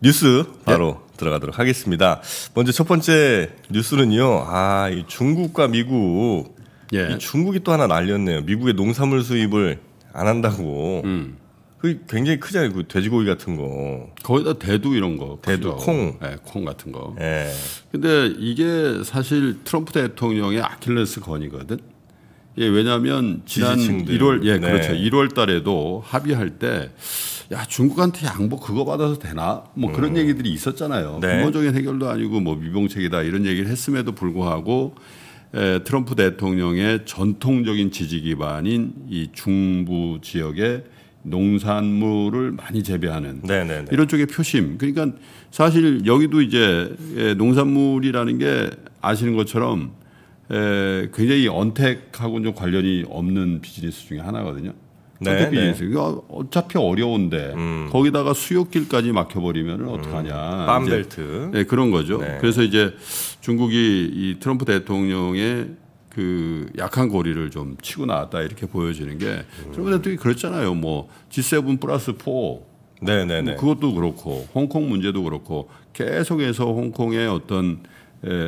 뉴스 네. 바로 예? 들어가도록 하겠습니다. 먼저 첫 번째 뉴스는요. 아, 이 중국과 미국. 예. 이 중국이 또 하나 날렸네요. 미국의 농산물 수입을 안 한다고. 음. 그 굉장히 크잖아요. 그 돼지고기 같은 거. 거의 다 대두 이런 거. 대두, 그죠 콩. 네, 콩 같은 거. 예. 근데 이게 사실 트럼프 대통령의 아킬레스 건이거든. 예, 왜냐하면 지난 지지층들. 1월, 예, 네. 그렇죠. 1월 달에도 합의할 때야 중국한테 양복 그거 받아서 되나 뭐 그런 음. 얘기들이 있었잖아요. 네. 근본적인 해결도 아니고 뭐 미봉책이다 이런 얘기를 했음에도 불구하고 에, 트럼프 대통령의 전통적인 지지 기반인 이 중부 지역에 농산물을 많이 재배하는 네네네. 네, 네. 이런 쪽의 표심. 그러니까 사실 여기도 이제 농산물이라는 게 아시는 것처럼 에, 굉장히 언택하고는 좀 관련이 없는 비즈니스 중에 하나거든요. 네, 선 이거 네. 어차피 어려운데 음. 거기다가 수요길까지 막혀버리면 음. 어떡하냐. 음. 빰벨트. 네, 그런 거죠. 네. 그래서 이제 중국이 이 트럼프 대통령의 그 약한 고리를 좀 치고 나왔다 이렇게 보여지는 게 음. 트럼프 대통령이 그랬잖아요. 뭐 G7 플러스 4. 네네네. 뭐 그것도 그렇고 홍콩 문제도 그렇고 계속해서 홍콩의 어떤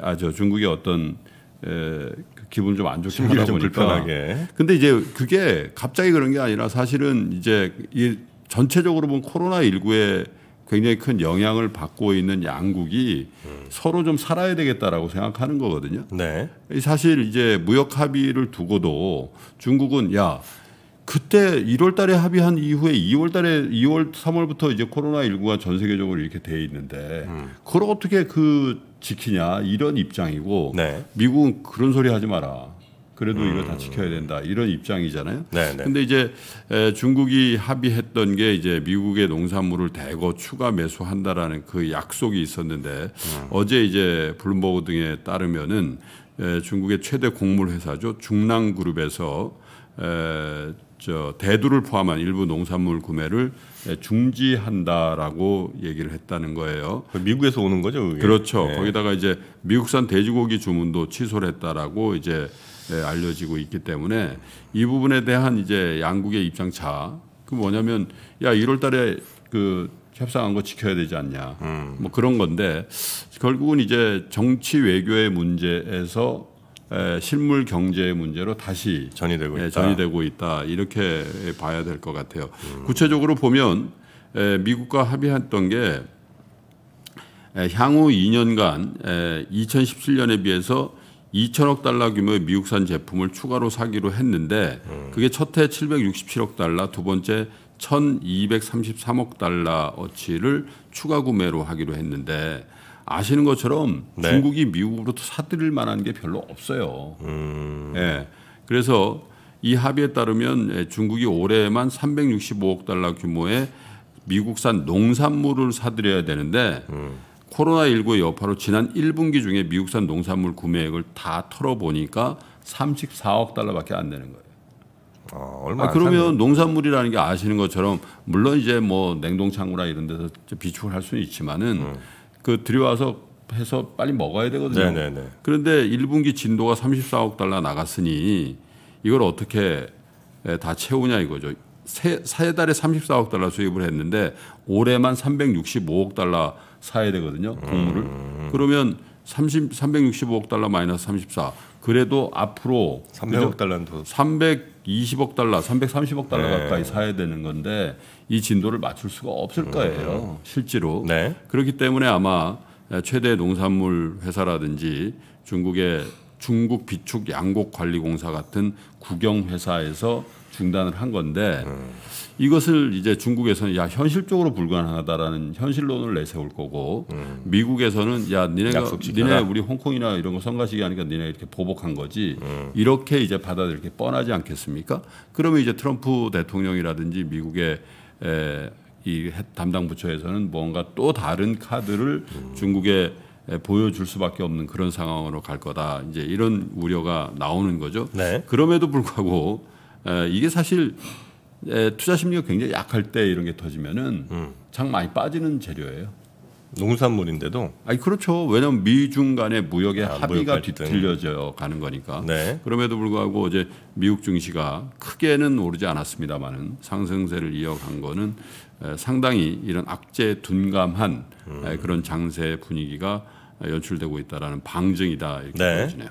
아저 중국의 어떤 에, 예, 그 기분 좀 안 좋게 하다 보니까. 불편하게. 근데 이제 그게 갑자기 그런 게 아니라 사실은 이제 이 전체적으로 보면 코로나 19에 굉장히 큰 영향을 받고 있는 양국이 음. 서로 좀 살아야 되겠다라고 생각하는 거거든요. 네. 사실 이제 무역 합의를 두고도 중국은 야 그때 1월 달에 합의한 이후에 2월 달에 2월 3월부터 이제 코로나 19가 전 세계적으로 이렇게 돼 있는데 음. 그걸 어떻게 그 지키냐 이런 입장이고 네. 미국은 그런 소리 하지 마라. 그래도 음. 이거 다 음. 지켜야 된다 이런 입장이잖아요. 네네. 네. 근데 이제 중국이 합의했던 게 이제 미국의 농산물을 대거 추가 매수한다라는 그 약속이 있었는데 음. 어제 이제 블룸버그 등에 따르면은 중국의 최대 곡물 회사죠 중랑그룹에서 저 대두를 포함한 일부 농산물 구매를 중지한다라고 얘기를 했다는 거예요. 미국에서 오는 거죠. 그게? 그렇죠. 네. 거기다가 이제 미국산 돼지고기 주문도 취소를 했다라고 이제 예, 알려지고 있기 때문에 이 부분에 대한 이제 양국의 입장 차. 그 뭐냐면 야 1월달에 그 협상한 거 지켜야 되지 않냐. 음. 뭐 그런 건데 결국은 이제 정치 외교의 문제에서 예, 실물 경제의 문제로 다시 전이되고 예, 있다. 전이되고 있다. 이렇게 봐야 될 것 같아요. 음. 구체적으로 보면 예, 미국과 합의했던 게 향후 2년간 2017년에 비해서 2천억 달러 규모의 미국산 제품을 추가로 사기로 했는데 음. 그게 첫해 767억 달러, 두 번째 1,233억 달러어치를 추가 구매로 하기로 했는데 아시는 것처럼 네. 중국이 미국으로부 사들일 만한 게 별로 없어요. 음. 예. 그래서 이 합의에 따르면 예, 중국이 올해만 에 365억 달러 규모의 미국산 농산물을 사들여야 되는데 음. 코로나19의 여파로 지난 1분기 중에 미국산 농산물 구매액을 다 털어보니까 34억 달러밖에 안 되는 거예요. 어, 얼마 아, 그러면 농산물이라는 게 아시는 것처럼 물론 이제 뭐 냉동창고나 이런 데서 비축을 할 수는 있지만은 음. 그 들여와서 해서 빨리 먹어야 되거든요. 네네네. 네, 네. 그런데 1분기 진도가 34억 달러 나갔으니 이걸 어떻게 다 채우냐 이거죠. 세, 세 달에 34억 달러 수입을 했는데 올해만 365억 달러 사야 되거든요. 공물을. 음. 그러면 30, 365억 달러 마이너스 34. 그래도 앞으로 300억 달러더 300. 2 0억 달러, 330억 달러 네. 가까이 사야 되는 건데 이 진도를 맞출 수가 없을 거예요. 음. 실제로. 네. 그렇기 때문에 아마 최대 농산물 회사라든지 중국의 중국 비축 양곡 관리공사 같은 국영 회사에서 중단을 한 건데 음. 이것을 이제 중국에서는 야 현실적으로 불가능하다라는 현실론을 내세울 거고 음. 미국에서는 야 니네가 니네 우리 홍콩이나 이런 거선가시게 하니까 니네 이렇게 보복한 거지 음. 이렇게 이제 받아들일 게 뻔하지 않겠습니까? 그러면 이제 트럼프 대통령이라든지 미국의 에, 이 담당 부처에서는 뭔가 또 다른 카드를 음. 중국에 보여줄 수밖에 없는 그런 상황으로 갈 거다. 이제 이런 우려가 나오는 거죠. 네. 그럼에도 불구하고 이게 사실 투자 심리가 굉장히 약할 때 이런 게 터지면은 음. 장 많이 빠지는 재료예요. 농산물인데도. 아니 그렇죠. 왜냐하면 미중 간의 무역의 아, 합의가 뒤틀려져 가는 거니까. 네. 그럼에도 불구하고 어제 미국 증시가 크게는 오르지 않았습니다만은 상승세를 이어간 거는 상당히 이런 악재 둔감한 음. 그런 장세 분위기가 연출되고 있다라는 방증이다 이렇게 네. 보여지네요.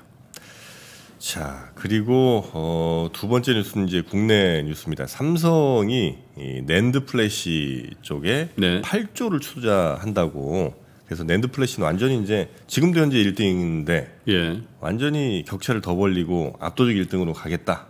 자, 그리고 어, 두 번째 뉴스는 이제 국내 뉴스입니다. 삼성이 이 낸드 플래시 쪽에 네. 8조를 투자한다고. 그래서 낸드 플래시는 완전히 이제 지금도 현재 1등인데 예. 완전히 격차를 더 벌리고 압도적 1등으로 가겠다.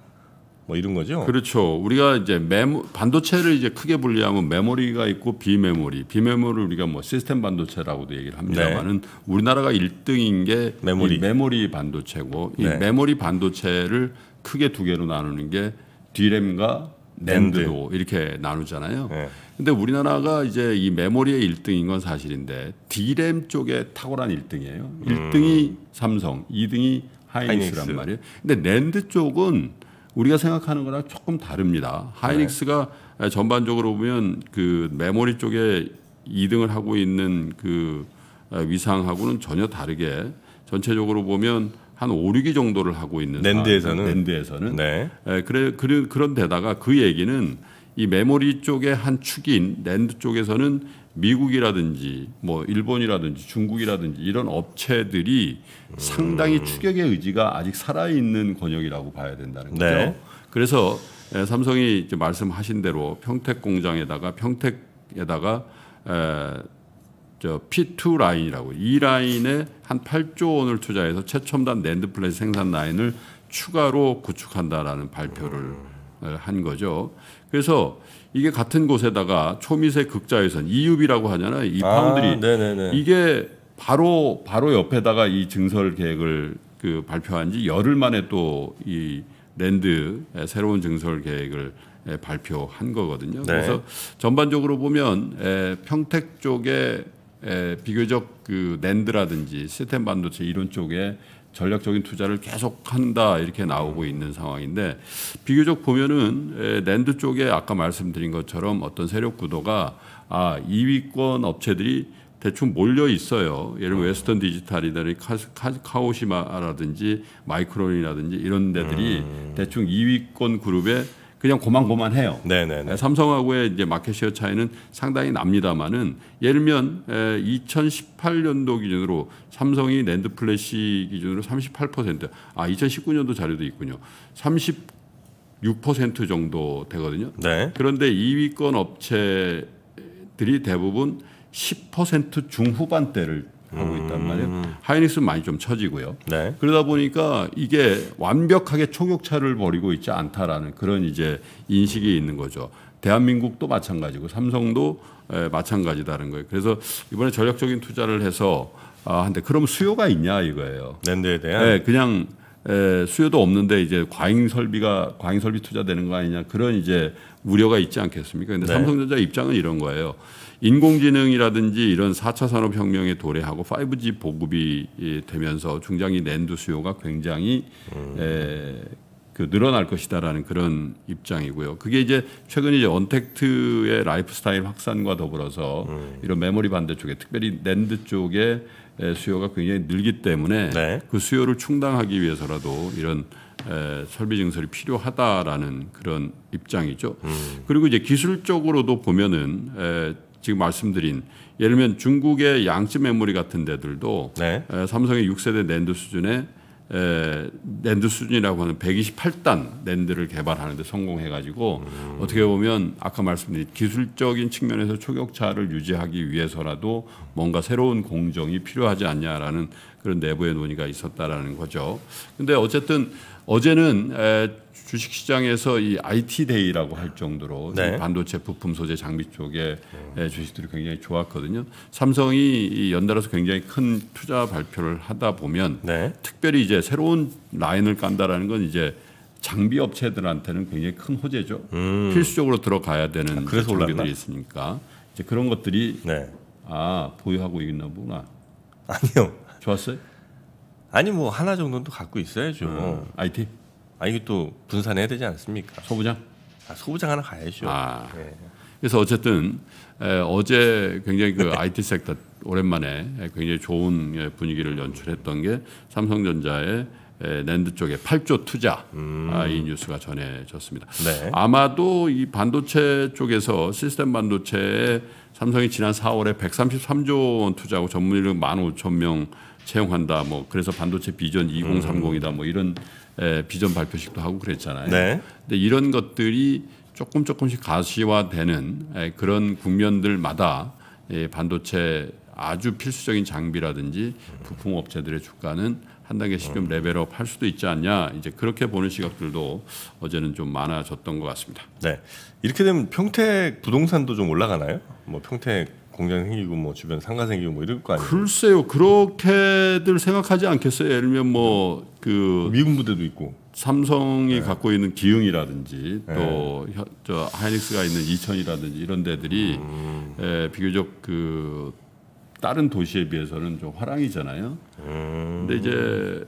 뭐 이런 거죠. 그렇죠. 우리가 이제 메모 반도체를 이제 크게 분리하면 메모리가 있고 비메모리. 비메모리 우리가 뭐 시스템 반도체라고도 얘기를 합니다만은 네. 우리나라가 1등인 게 메모리, 메모리 반도체고 네. 이 메모리 반도체를 크게 두 개로 나누는 게 디램과 랜드로 이렇게 나누잖아요. 네. 근데 우리나라가 이제 이 메모리의 1등인 건 사실인데 디램 쪽에 탁월한 1등이에요. 1등이 음. 삼성, 2등이 하이닉스란 하이닉스. 말이에요. 근데 랜드 쪽은 우리가 생각하는 거랑 조금 다릅니다. 하이닉스가 네. 전반적으로 보면 그 메모리 쪽에 2등을 하고 있는 그 위상하고는 전혀 다르게 전체적으로 보면 한 5, 6위 정도를 하고 있는 랜드에서는 아, 드에서는 네. 에, 그래, 그래 그런 데다가 그 얘기는 이 메모리 쪽의 한 축인 랜드 쪽에서는 미국이라든지 뭐 일본이라든지 중국이라든지 이런 업체들이 음. 상당히 추격의 의지가 아직 살아있는 권역이라고 봐야 된다는 네. 거죠. 네. 그래서 삼성이 이제 말씀하신 대로 평택 공장에다가 평택에다가 P2 라인이라고 이 라인에 한 8조 원을 투자해서 최첨단 랜드 플레 생산 라인을 추가로 구축한다라는 발표를 음. 한 거죠. 그래서 이게 같은 곳에다가 초미세 극자외선 이유비라고 하잖아요. 이 아, 파운드리 아, 이게 바로 바로 옆에다가 이 증설 계획을 그 발표한 지 열흘 만에 또 이 랜드 새로운 증설 계획을 발표한 거거든요. 네. 그래서 전반적으로 보면 평택 쪽에 예, 비교적 그 낸드라든지 시스템 반도체 이런 쪽에 전략적인 투자를 계속한다 이렇게 나오고 있는 상황인데 비교적 보면은 예, 낸드 쪽에 아까 말씀드린 것처럼 어떤 세력 구도가 아 2위권 업체들이 대충 몰려 있어요. 예를 들면 웨스턴 디지털이라든 카오시마라든지 마이크론이라든지 이런 데들이 음. 대충 2위권 그룹에 그냥 고만고만해요. 네네네. 예, 삼성하고의 이제 마켓시어 차이는 상당히 납니다만은 예를 들면 2018년도 예, 기준으로 삼성이 랜드 플래시 기준으로 38%, 아 2019년도 자료도 있군요. 36% 정도 되거든요. 네. 그런데 2위권 업체들이 대부분 10% 중후반대를 하고 있단 음. 말이에요. 음. 하이닉스는 많이 좀 처지고요. 네. 그러다 보니까 이게 완벽하게 총격차를 벌이고 있지 않다라는 그런 이제 인식이 있는 거죠. 대한민국도 마찬가지고 삼성도 에, 마찬가지다는 거예요. 그래서 이번에 전략적인 투자를 해서 아, 근데 그럼 수요가 있냐 이거예요. 랜드에 대한. 네, 그냥 에, 수요도 없는데 이제 과잉 설비가 과잉 설비 투자되는 거 아니냐 그런 이제 우려가 있지 않겠습니까? 근데 네. 삼성전자 입장은 이런 거예요. 인공지능이라든지 이런 4차 산업혁명의 도래하고 5G 보급이 되면서 중장기 낸드 수요가 굉장히 음. 에, 그 늘어날 것이다라는 그런 입장이고요. 그게 이제 최근 이제 언택트의 라이프스타일 확산과 더불어서 음. 이런 메모리 반대 쪽에 특별히 낸드 쪽에 수요가 굉장히 늘기 때문에 네. 그 수요를 충당하기 위해서라도 이런 에, 설비 증설이 필요하다라는 그런 입장이죠. 음. 그리고 이제 기술적으로도 보면은 에, 지금 말씀드린 예를 들면 중국의 양쯔 메모리 같은 데들도 네. 에, 삼성의 6세대 낸드 수준의 에, 랜드 수준이라고 하는 128단 랜드를 개발하는데 성공해가지고 음. 어떻게 보면 아까 말씀드린 기술적인 측면에서 초격차를 유지하기 위해서라도 뭔가 새로운 공정이 필요하지 않냐라는 그런 내부의 논의가 있었다라는 거죠. 근데 어쨌든 어제는 에, 주식시장에서 이 IT 데이라고 할 정도로 네. 반도체 부품 소재 장비 쪽에 음. 주식들이 굉장히 좋았거든요. 삼성이 연달아서 굉장히 큰 투자 발표를 하다 보면 네. 특별히 이제 새로운 라인을 깐다라는 건 이제 장비 업체들한테는 굉장히 큰 호재죠. 음. 필수적으로 들어가야 되는 아, 그래서 장비들이 올랐나? 있으니까 이제 그런 것들이 네. 아 보유하고 있나 보나. 아니요. 좋았어요? 아니 뭐 하나 정도는 또 갖고 있어야죠. 음. IT. 아 이게 또 분산해야 되지 않습니까? 소부장? 아, 소부장 하나 가야죠. 아. 네. 그래서 어쨌든 에, 어제 굉장히 그 IT 섹터 오랜만에 굉장히 좋은 예, 분위기를 연출했던 게 삼성전자의 에, 랜드 쪽에 8조 투자 음. 아, 이 뉴스가 전해졌습니다. 네. 아마도 이 반도체 쪽에서 시스템 반도체에 삼성이 지난 4월에 133조 원 투자하고 전문 인력 15,000명 채용한다. 뭐 그래서 반도체 비전 2030이다. 음. 뭐 이런 예, 비전 발표식도 하고 그랬잖아요. 네. 근데 이런 것들이 조금 조금씩 가시화되는 예, 그런 국면들마다 예, 반도체 아주 필수적인 장비라든지 부품 업체들의 주가는 한 단계씩 좀 음. 레벨업 할 수도 있지 않냐 이제 그렇게 보는 시각들도 어제는 좀 많아졌던 것 같습니다. 네, 이렇게 되면 평택 부동산도 좀 올라가나요? 뭐 평택 공장 생기고 뭐 주변 상가 생기고 뭐 이럴 거 아니에요? 글쎄요 그렇게들 생각하지 않겠어요? 예를 들면 뭐 그 미군 부대도 있고 삼성이 네. 갖고 있는 기흥이라든지 네. 또저 하이닉스가 있는 이천이라든지 이런 데들이 음. 에, 예, 비교적 그 다른 도시에 비해서는 좀 화랑이잖아요. 음. 근데 이제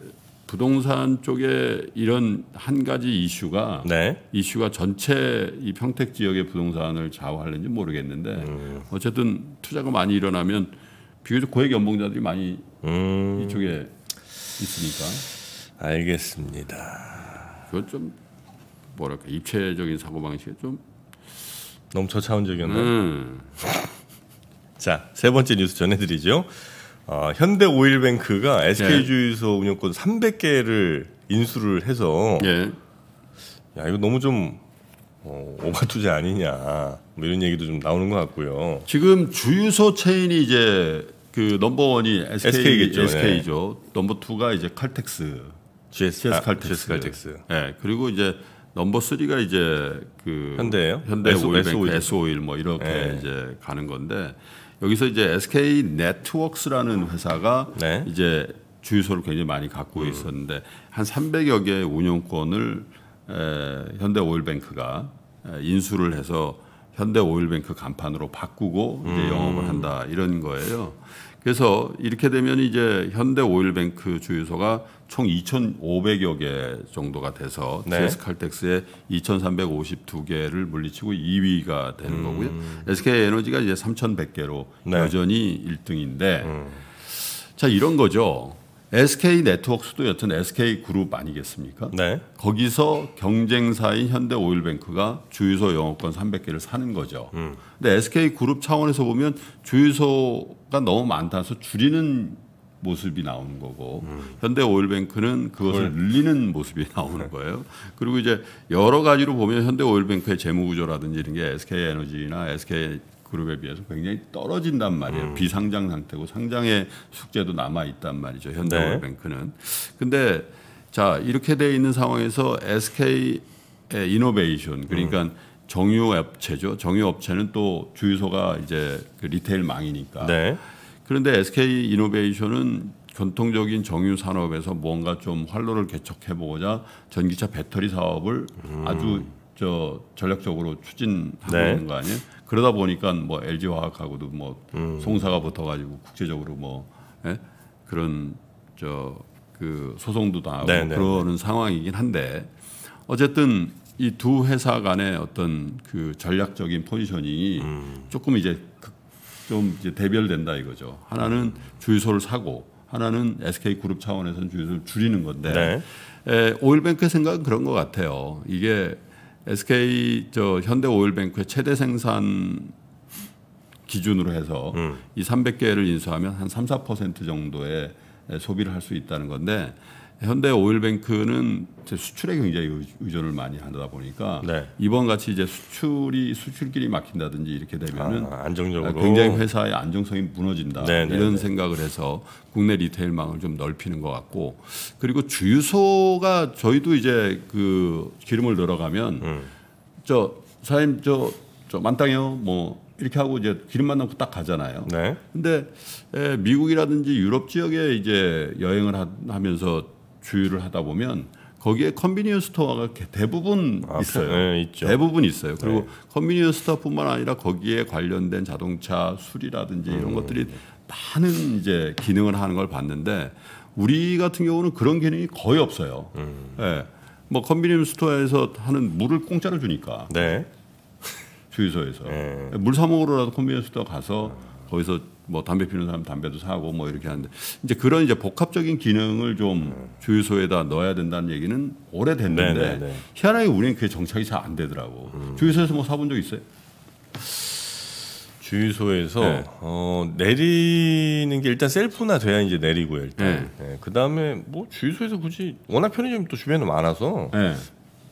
부동산 쪽에 이런 한 가지 이슈가 네. 이슈가 전체 이 평택 지역의 부동산을 좌우하는지 모르겠는데 음. 어쨌든 투자가 많이 일어나면 비교적 고액 연봉자들이 많이 음. 이쪽에 있으니까 알겠습니다. 그건 좀 뭐랄까 입체적인 사고 방식에 좀 너무 저차원적이었나 음. 네. 자세 번째 뉴스 전해드리죠. 어, 현대 오일뱅크가 SK 네. 주유소 운영권 300개를 인수를 해서 예. 야 이거 너무 좀 어, 오바 투자 아니냐 뭐 이런 얘기도 좀 나오는 것 같고요. 지금 주유소 체인이 이제 그 넘버원이 SK, 겠죠 SK죠. 네. 넘버 투가 이제 칼텍스, GS, GS 아, 칼텍스. g 칼텍스. 네. 그리고 이제 넘버 쓰가 이제 그현대요 현대 S, 오일뱅크, S 오일 뭐 이렇게 네. 이제 가는 건데 여기서 이제 SK 네트웍스라는 회사가 네. 이제 주유소를 굉장히 많이 갖고 음. 있었는데 한 300여 개의 운영권을 에, 현대오일뱅크가 인수를 해서 현대 오일뱅크 간판으로 바꾸고 이제 음. 영업을 한다 이런 거예요. 그래서 이렇게 되면 이제 현대 오일뱅크 주유소가 총 2,500여 개 정도가 돼서 네. TS 칼텍스의 2,352개를 물리치고 2위가 되는 음. 거고요. SK 에너지가 이제 3,100개로 네. 여전히 1등인데 음. 자 이런 거죠. SK 네트워크스도 여튼 SK 그룹 아니겠습니까? 네. 거기서 경쟁사인 현대오일뱅크가 주유소 영업권 300개를 사는 거죠. 음. 근데 SK 그룹 차원에서 보면 주유소가 너무 많다서 줄이는 모습이 나오는 거고 음. 현대오일뱅크는 그것을 그걸... 늘리는 모습이 나오는 네. 거예요. 그리고 이제 여러 가지로 보면 현대오일뱅크의 재무구조라든지 이런 게 SK에너지나 SK 그룹에 비해서 굉장히 떨어진단 말이에요. 음. 비상장 상태고 상장의 숙제도 남아 있단 말이죠. 현대모바일뱅크는. 네. 근데 자 이렇게 돼 있는 상황에서 SK의 이노베이션 그러니까 음. 정유 업체죠. 정유 업체는 또 주유소가 이제 그 리테일 망이니까. 네. 그런데 SK 이노베이션은 전통적인 정유 산업에서 뭔가 좀 활로를 개척해 보고자 전기차 배터리 사업을 음. 아주 저 전략적으로 추진하고 네. 있는 거 아니에요? 그러다 보니까 뭐 LG 화학하고도 뭐 음. 송사가 붙어가지고 국제적으로 뭐 예? 그런 저 그 소송도 당하고 네네. 그러는 네. 상황이긴 한데 어쨌든 이 두 회사 간의 어떤 그 전략적인 포지셔닝이 음. 조금 이제 좀 이제 대별된다 이거죠. 하나는 음. 주유소를 사고 하나는 SK 그룹 차원에서는 주유소를 줄이는 건데 네. 에, 오일뱅크의 생각은 그런 것 같아요. 이게 SK 저 현대오일뱅크의 최대 생산 기준으로 해서 음. 이 300개를 인수하면 한 3, 4% 정도의 소비를 할 수 있다는 건데 현대 오일뱅크는 수출에 굉장히 의존을 많이 하다 보니까 네. 이번 같이 이제 수출이 수출길이 막힌다든지 이렇게 되면은 아, 안정적으로 아, 굉장히 회사의 안정성이 무너진다 네네네. 네, 이런 네. 생각을 해서 국내 리테일망을 좀 넓히는 것 같고 그리고 주유소가 저희도 이제 그 기름을 들어가면 음. 저 사장님 저저 만땅이요 뭐 이렇게 하고 이제 기름만 넣고 딱 가잖아요. 네. 근데 미국이라든지 유럽 지역에 이제 여행을 하, 면서 주유를 하다 보면 거기에 컨비니언스 스토어가 대부분 아, 그, 있어요. 네, 대부분 있어요. 네. 그리고 네. 컨비니언스 스토어뿐만 아니라 거기에 관련된 자동차 수리라든지 이런 음. 것들이 많은 이제 기능을 하는 걸 봤는데 우리 같은 경우는 그런 기능이 거의 없어요. 음. 네. 뭐 컨비니언스 스토어에서 하는 물을 공짜로 주니까. 네. 주유소에서 물사 먹으러라도 컨비니언스 스토어 가서 음. 거기서 뭐 담배 피우는 사람 담배도 사고 뭐 이렇게 하는데 이제 그런 이제 복합적인 기능을 좀 주유소에다 넣어야 된다는 얘기는 오래됐는데 네네네. 네, 네. 희한하게 우리는 그게 정착이 잘 안 되더라고. 음. 주유소에서 뭐 사본 적 있어요? 주유소에서 네. 어, 내리는 게 일단 셀프나 돼야 이제 내리고요 일단 네. 네. 그 다음에 뭐 주유소에서 굳이 워낙 편의점이 또 주변에 많아서 또 네.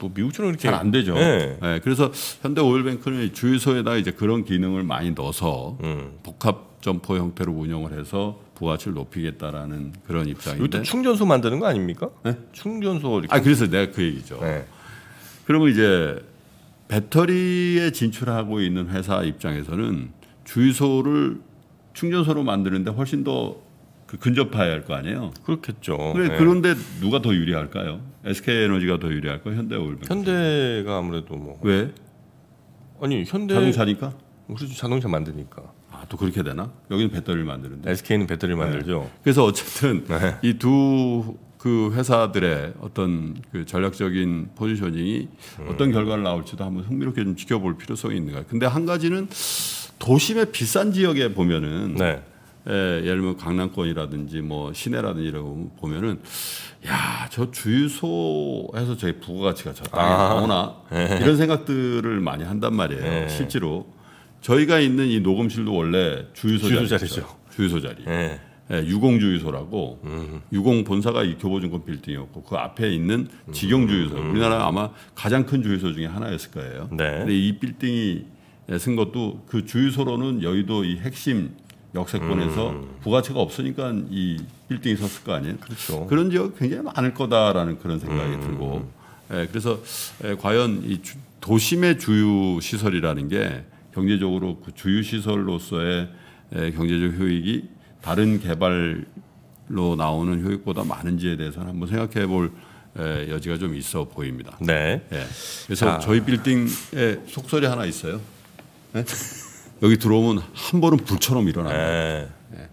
뭐 미국처럼 이렇게 잘 안 되죠. 네. 네. 그래서 현대 오일뱅크는 주유소에다 이제 그런 기능을 많이 넣어서 음. 복합 점포 형태로 운영을 해서 부가치를 높이겠다라는 그런 입장인데 이것 충전소 만드는 거 아닙니까? 네? 충전소 아 그래서 내가 그 얘기죠. 네. 그러면 이제 배터리에 진출하고 있는 회사 입장에서는 주유소를 충전소로 만드는데 훨씬 더 그 근접해야 할 거 아니에요. 그렇겠죠. 그래, 네. 그런데 누가 더 유리할까요? SK 에너지가 더 유리할까? 현대올 현대가 아무래도 뭐 왜? 아니 현대 자동차니까. 우리 뭐 그렇죠. 자동차 만드니까. 아, 또 그렇게 되나? 여기는 배터리를 만드는데. SK는 배터리를 네. 만들죠. 네. 그래서 어쨌든 네. 이두 그 회사들의 어떤 그 전략적인 포지셔닝이 음. 어떤 결과를 나올지도 한번 흥미롭게 좀 지켜볼 필요성이 있는 거예요. 근데 한 가지는 도심의 비싼 지역에 보면은 네. 예, 예를 들면 강남권이라든지 뭐 시내라든지 이라고 보면은 야 저 주유소에서 저희 부가가치가 저 땅에 아. 나오나 네. 이런 생각들을 많이 한단 말이에요 네. 실제로 저희가 있는 이 녹음실도 원래 주유소, 자리죠. 주유소 자리. 네. 예. 예, 유공주유소라고 음. 유공 본사가 이 교보증권 빌딩이었고 그 앞에 있는 직영주유소 음. 우리나라 아마 가장 큰 주유소 중에 하나였을 거예요. 네. 근데 이 빌딩이 쓴 것도 그 주유소로는 여의도 이 핵심 역세권에서 음. 부가치가 없으니까 이 빌딩이 섰을 거 아니에요. 그렇죠. 그런 지역 굉장히 많을 거다라는 그런 생각이 음. 들고 예, 그래서 예, 과연 이 주, 도심의 주유 시설이라는 게 경제적으로 그 주유 시설로서의 경제적 효익이 다른 개발로 나오는 효익보다 많은지에 대해서는 한번 생각해 볼 여지가 좀 있어 보입니다. 네. 예. 그래서 자. 저희 빌딩에 속설이 하나 있어요. 네? 여기 들어오면 한 번은 불처럼 일어나요. 예. 예.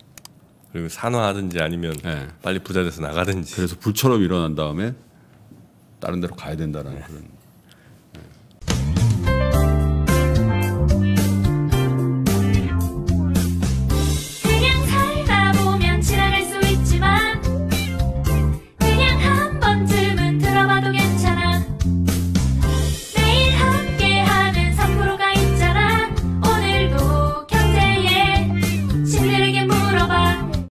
그리고 산화하든지 아니면 네. 빨리 부자 돼서 나가든지. 그래서 불처럼 일어난 다음에 다른 데로 가야 된다는 네. 그런